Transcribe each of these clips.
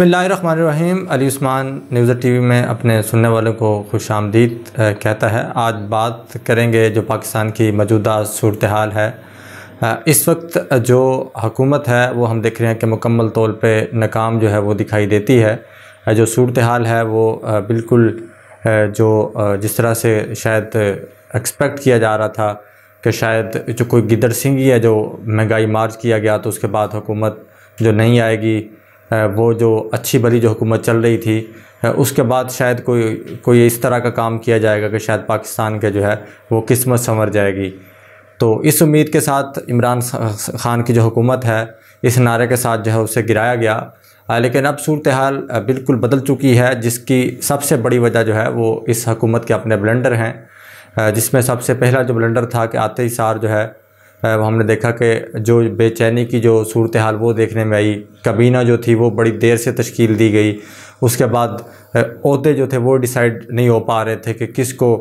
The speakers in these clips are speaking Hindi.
बसमीम अली उस्मान टी वी में अपने सुनने वालों को खुश आमदीद कहता है आज बात करेंगे जो पाकिस्तान की मौजूदा सूरत हाल है इस वक्त जो हकूमत है वो हम देख रहे हैं कि मुकम्मल तौर पर नाकाम जो है वो दिखाई देती है जो सूरत हाल है वो बिल्कुल जो जिस तरह से शायद एक्सपेक्ट किया जा रहा था कि शायद जो कोई गिदर सिंह है जो महंगाई मार्च किया गया तो उसके बाद हुकूमत जो नहीं आएगी वो जो अच्छी भली जो हुकूमत चल रही थी उसके बाद शायद कोई कोई इस तरह का काम किया जाएगा कि शायद पाकिस्तान के जो है वो किस्मत संवर जाएगी तो इस उम्मीद के साथ इमरान ख़ान की जो हुकूमत है इस नारे के साथ जो है उसे गिराया गया लेकिन अब सूरत हाल बिल्कुल बदल चुकी है जिसकी सबसे बड़ी वजह जो है वो इस हकूमत के अपने ब्लेंडर हैं जिसमें सबसे पहला जो ब्लेंडर था कि आते ही सार जो है हमने देखा कि जो बेचैनी की जो सूरत हाल वो देखने में आई कबीना जो थी वो बड़ी देर से तश्कील दी गई उसके बाद अहदे जो थे वो डिसाइड नहीं हो पा रहे थे कि किसको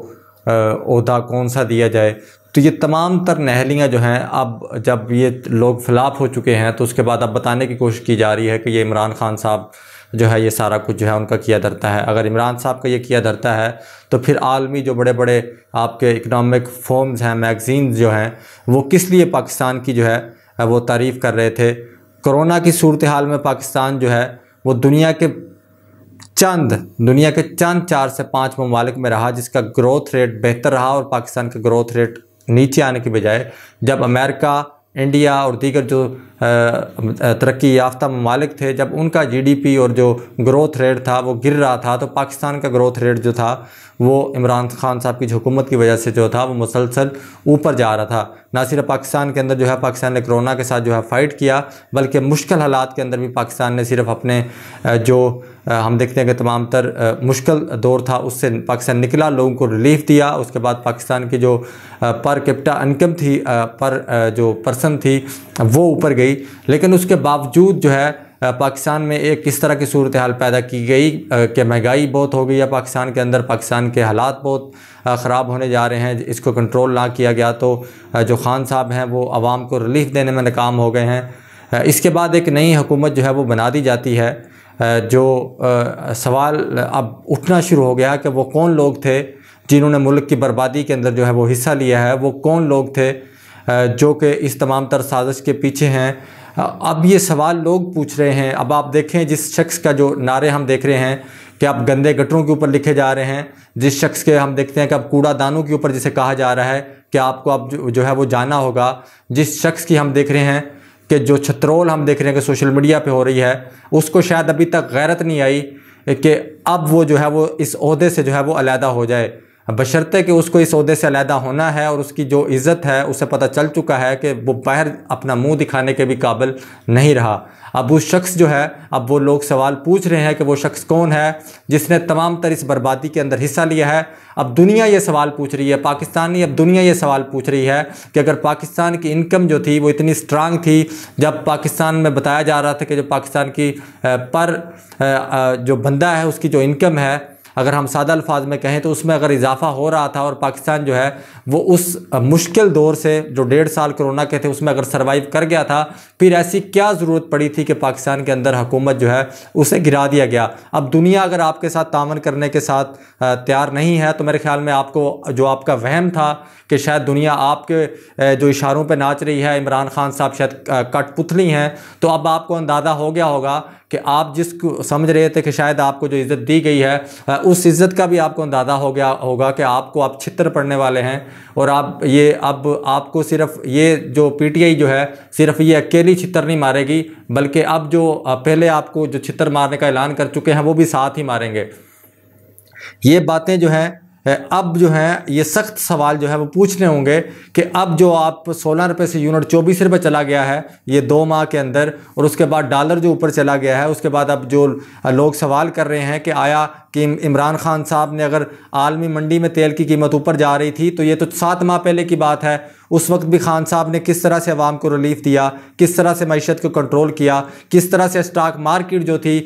अहदा कौन सा दिया जाए तो ये तमाम तर नहलियाँ जो हैं अब जब ये लोग फिलाफ हो चुके हैं तो उसके बाद अब बताने की कोशिश की जा रही है कि ये इमरान खान साहब जो है ये सारा कुछ जो है उनका किया धरता है अगर इमरान साहब का ये किया धरता है तो फिर आलमी जो बड़े बड़े आपके इकनॉमिक फॉर्म्स हैं मैगजीन जो हैं वो किस लिए पाकिस्तान की जो है वो तारीफ़ कर रहे थे कोरोना की सूरत हाल में पाकिस्तान जो है वो दुनिया के चंद दुनिया के चंद चार से पाँच ममालिक में रहा जिसका ग्रोथ रेट बेहतर रहा और पाकिस्तान का ग्रोथ रेट नीचे आने के बजाय जब अमेरिका इंडिया और दीगर जो तरक्की याफ्ता ममालिक थे जब उनका जीडीपी और जो ग्रोथ रेट था वो गिर रहा था तो पाकिस्तान का ग्रोथ रेट जो था वो इमरान खान साहब की हुकूमत की वजह से जो था वो मुसलसल ऊपर जा रहा था ना सिर्फ पाकिस्तान के अंदर जो है पाकिस्तान ने कोरोना के साथ जो है फ़ाइट किया बल्कि मुश्किल हालात के अंदर भी पाकिस्तान ने सिर्फ अपने जो हम देखते हैं कि तमाम तर मुश्किल दौर था उससे पाकिस्तान निकला लोगों को रिलीफ दिया उसके बाद पाकिस्तान की जो पर कैपिटा इनकम थी पर जो पर्सन थी वो ऊपर गई गई लेकिन उसके बावजूद जो है पाकिस्तान में एक किस तरह की सूरत हाल पैदा की गई कि महंगाई बहुत हो गई है पाकिस्तान के अंदर पाकिस्तान के हालात बहुत ख़राब होने जा रहे हैं इसको कंट्रोल ना किया गया तो जो खान साहब हैं वो आवाम को रिलीफ देने में नाकाम हो गए हैं इसके बाद एक नई हुकूमत जो है वो बना दी जाती है जो सवाल अब उठना शुरू हो गया कि वो कौन लोग थे जिन्होंने मुल्क की बर्बादी के अंदर जो है वो हिस्सा लिया है वो कौन लोग थे जो कि इस तमाम तर साजिश के पीछे हैं अब ये सवाल लोग पूछ रहे हैं अब आप देखें जिस शख्स का जो नारे हम देख रहे हैं कि आप गंदे गटरों के ऊपर लिखे जा रहे हैं जिस शख्स के हम देखते हैं कि अब कूड़ादानों के ऊपर जिसे कहा जा रहा है कि आपको अब जो, जो है वो जाना होगा जिस शख्स की हम देख रहे हैं कि जो छत्रोल हम देख रहे हैं कि सोशल मीडिया पर हो रही है उसको शायद अभी तक गैरत नहीं आई कि अब वो जो है वो इस अहदे से जो है वो अलहदा हो जाए बशर्ते कि उसको इस अहदे से अलहदा होना है और उसकी जो इज़्ज़त है उसे पता चल चुका है कि वो बाहर अपना मुंह दिखाने के भी काबिल नहीं रहा अब उस शख्स जो है अब वो लोग सवाल पूछ रहे हैं कि वो शख्स कौन है जिसने तमाम तर इस बर्बादी के अंदर हिस्सा लिया है अब दुनिया ये सवाल पूछ रही है पाकिस्तानी अब दुनिया ये सवाल पूछ रही है कि अगर पाकिस्तान की इनकम जो थी वो इतनी स्ट्रांग थी जब पाकिस्तान में बताया जा रहा था कि जो पाकिस्तान की पर जो बंदा है उसकी जो इनकम है अगर हम सादा अल्फाज में कहें तो उसमें अगर इजाफा हो रहा था और पाकिस्तान जो है वो उस मुश्किल दौर से जो डेढ़ साल कोरोना के थे उसमें अगर सर्वाइव कर गया था फिर ऐसी क्या ज़रूरत पड़ी थी कि पाकिस्तान के अंदर हुकूमत जो है उसे गिरा दिया गया अब दुनिया अगर आपके साथ तावन करने के साथ तैयार नहीं है तो मेरे ख्याल में आपको जो आपका वहम था कि शायद दुनिया आपके जो इशारों पर नाच रही है इमरान खान साहब शायद कठपुतली हैं तो अब आपको अंदाज़ा हो गया होगा कि आप जिस समझ रहे थे कि शायद आपको जो इज़्ज़त दी गई है उस इज़्ज़त का भी आपको अंदाज़ा हो गया होगा कि आपको आप छित्र पढ़ने वाले हैं और आप ये अब आपको सिर्फ ये जो पीटीआई जो है सिर्फ ये अकेली छित्र नहीं मारेगी बल्कि अब जो पहले आपको जो छित्र मारने का ऐलान कर चुके हैं वो भी साथ ही मारेंगे ये बातें जो हैं अब जो है ये सख्त सवाल जो है वो पूछने होंगे कि अब जो आप सोलह रुपये से यूनिट चौबीस रुपये चला गया है ये दो माह के अंदर और उसके बाद डॉलर जो ऊपर चला गया है उसके बाद अब जो लोग सवाल कर रहे हैं कि आया कि इमरान खान साहब ने अगर आलमी मंडी में तेल की कीमत ऊपर जा रही थी तो ये तो सात माह पहले की बात है उस वक्त भी खान साहब ने किस तरह से अवाम को रिलीफ दिया किस तरह से मीशत को कंट्रोल किया किस तरह से स्टॉक मार्केट जो थी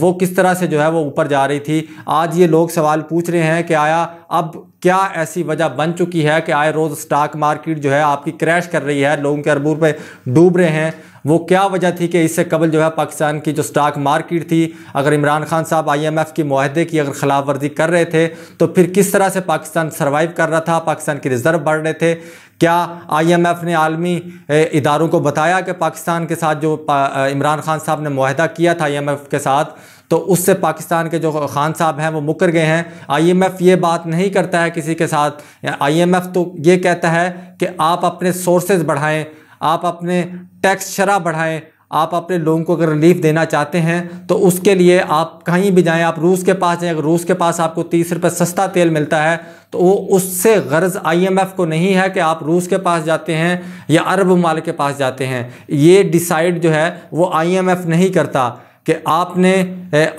वो किस तरह से जो है वो ऊपर जा रही थी आज ये लोग सवाल पूछ रहे हैं कि आया अब क्या ऐसी वजह बन चुकी है कि आए रोज़ स्टॉक मार्केट जो है आपकी क्रैश कर रही है लोगों के अरबूर पर डूब रहे हैं वो क्या वजह थी कि इससे कबल जो है पाकिस्तान की जो स्टॉक मार्केट थी अगर इमरान खान साहब आईएमएफ की माहदे की अगर खिलाफ वर्जी कर रहे थे तो फिर किस तरह से पाकिस्तान सर्वाइव कर रहा था पाकिस्तान की रिजर्व बढ़ रहे थे क्या आईएमएफ ने आलमी इदारों को बताया कि पाकिस्तान के साथ जो इमरान खान साहब ने माहदा किया था आई के साथ तो उससे पाकिस्तान के जो खान साहब हैं वो मुकर गए हैं आईएमएफ ये बात नहीं करता है किसी के साथ आईएमएफ तो ये कहता है कि आप अपने सोर्सेज बढ़ाएं आप अपने टैक्स शराब बढ़ाएं आप अपने लोगों को अगर रिलीफ देना चाहते हैं तो उसके लिए आप कहीं भी जाएं आप रूस के पास जाएं अगर रूस के पास आपको तीस रुपये सस्ता तेल मिलता है तो वो उससे गर्ज़ आईएमएफ को नहीं है कि आप रूस के पास जाते हैं या अरब माल के पास जाते हैं ये डिसाइड जो है वो आईएमएफ नहीं करता कि आपने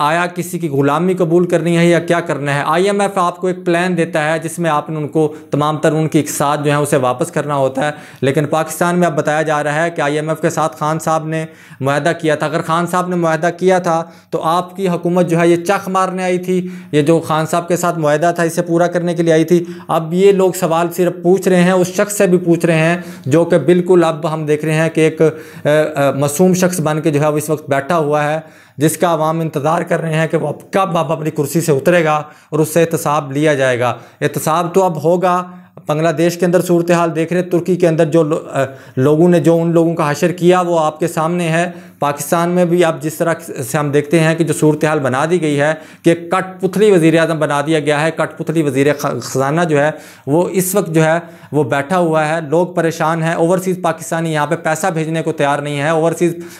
आया किसी की ग़ुलामी कबूल करनी है या क्या करना है आईएमएफ आपको एक प्लान देता है जिसमें आपने उनको तमाम तर उनकी इकसाद जो है उसे वापस करना होता है लेकिन पाकिस्तान में अब बताया जा रहा है कि आईएमएफ के साथ खान साहब ने माह किया था अगर खान साहब ने माहा किया था तो आपकी हुकूमत जो है ये चख मारने आई थी ये जो खान साहब के साथ माह था इसे पूरा करने के लिए आई थी अब ये लोग सवाल सिर्फ पूछ रहे हैं उस शख्स से भी पूछ रहे हैं जो कि बिल्कुल अब हम देख रहे हैं कि एक मसूम शख्स बन के जो है इस वक्त बैठा हुआ है जिसका आवाम इंतज़ार कर रहे हैं कि वो कब आप अपनी कुर्सी से उतरेगा और उससे एहतसाब लिया जाएगा एहतसाब तो अब होगा बांग्लादेश के अंदर सूरत हाल देख रहे तुर्की के अंदर जो लो, लोगों ने जो उन लोगों का हशर किया वो आपके सामने है पाकिस्तान में भी आप जिस तरह से हम देखते हैं कि जो सूरत हाल बना दी गई है कि कठपुतली वज़ी अजम बना दिया गया है कठपुतली वज़ी ख़जाना जो है वो इस वक्त जो है वो बैठा हुआ है लोग परेशान हैं ओवरसीज़ पाकिस्तानी यहाँ पर पैसा भेजने को तैयार नहीं है ओवरसीज़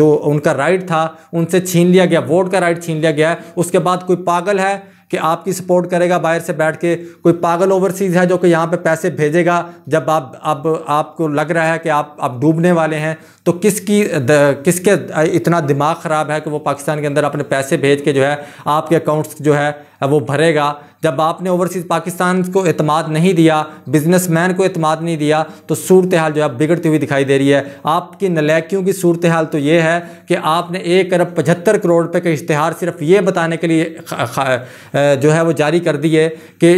जो उनका राइट था उनसे छीन लिया गया वोट का राइट छीन लिया गया है उसके बाद कोई पागल है कि आपकी सपोर्ट करेगा बाहर से बैठ के कोई पागल ओवरसीज़ है जो कि यहाँ पे पैसे भेजेगा जब आप अब आप, आपको लग रहा है कि आप अब डूबने वाले हैं तो किसकी द, किसके इतना दिमाग ख़राब है कि वो पाकिस्तान के अंदर अपने पैसे भेज के जो है आपके अकाउंट्स जो है वो भरेगा जब आपने ओवरसीज़ पाकिस्तान को अतमाद नहीं दिया बिज़नेस मैन को अतमाद नहीं दिया तो सूरत हाल जो है बिगड़ती हुई दिखाई दे रही है आपकी नलैकियों की सूरत हाल तो ये है कि आपने एक अरब पचहत्तर करोड़ रुपये का इश्तहार सिर्फ ये बताने के लिए जो है वो जारी कर दिए कि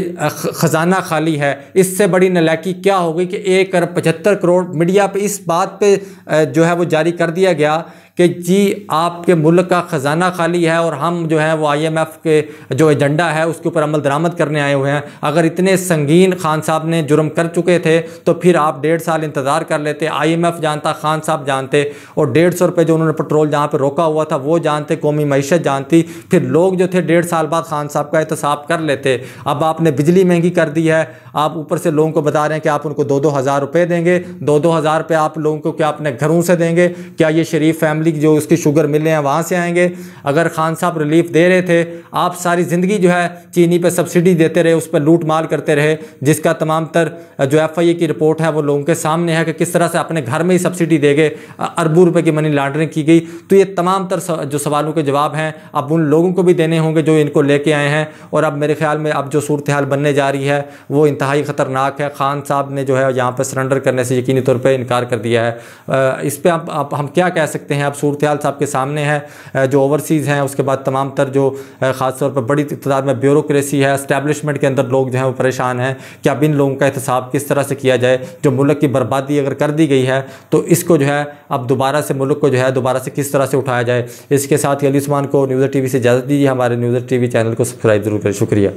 ख़जाना खाली है इससे बड़ी नलैकी क्या होगी कि एक अरब पचहत्तर करोड़ मीडिया पर इस बात पर जो है वो जारी कर दिया गया कि जी आपके मुल्क का ख़जाना खाली है और हम जो है वो आईएमएफ के जो एजेंडा है उसके ऊपर अमल दरामद करने आए हुए हैं अगर इतने संगीन खान साहब ने जुर्म कर चुके थे तो फिर आप डेढ़ साल इंतज़ार कर लेते एफ़ जानता खान साहब जानते और डेढ़ सौ रुपये जो उन्होंने पेट्रोल जहाँ पर रोका हुआ था वो जानते कौमी मीशत जानती फिर लोग जो थे डेढ़ साल बाद खान साहब का एहतसाब कर लेते अब आपने बिजली महंगी कर दी है आप ऊपर से लोगों को बता रहे हैं कि आप उनको दो दो हज़ार रुपये देंगे दो दो हज़ार रुपये आप लोगों को क्या अपने घरों से देंगे क्या ये शरीफ फैमिली की जो उसकी शुगर मिले हैं वहाँ से आएंगे अगर खान साहब रिलीफ दे रहे थे आप सारी ज़िंदगी जो है चीनी पर सब्सिडी देते रहे उस पर लूट मार करते रहे जिसका तमाम तर जो एफ आई ए की रिपोर्ट है वो लोगों के सामने है कि किस तरह से अपने घर में ही सब्सिडी दे गए अरबों रुपये की मनी लॉन्ड्रिंग की गई तो ये तमाम तर जो सवालों के जवाब हैं अब उन लोगों को भी देने होंगे जो इनको लेके आए हैं और अब मेरे ख्याल में अब जो सूरत हाल बनने जा रही है वो इंतहाई ख़तरनाक है खान साहब ने जो है यहाँ पर सरेंडर करने से यकीनी तौर पर इनकार कर दिया है इस पर आप हम क्या कह सकते हैं अब सूरत हाल साहब के सामने है जो ओवरसीज़ हैं उसके बाद तमाम तर जो ख़ासतौर पर बड़ी तादाद में ब्यूरोसी है इस्टेबलिशमेंट के अंदर लोग जो हैं वो परेशान हैं कि अब इन लोगों का एहतसाब किस तरह से किया जाए जो मुल्क की बर्बादी अगर कर दी गई है तो इसको जो है अब दोबारा से मुल्क को जो है दोबारा से किस तरह से उठाया जाए इसके साथ अली उस्मान को न्यूज़ टी से इजाज़त दीजिए हमारे न्यूज़ टी चैनल को सब्सक्राइब ज़रूर करें शुक्रिया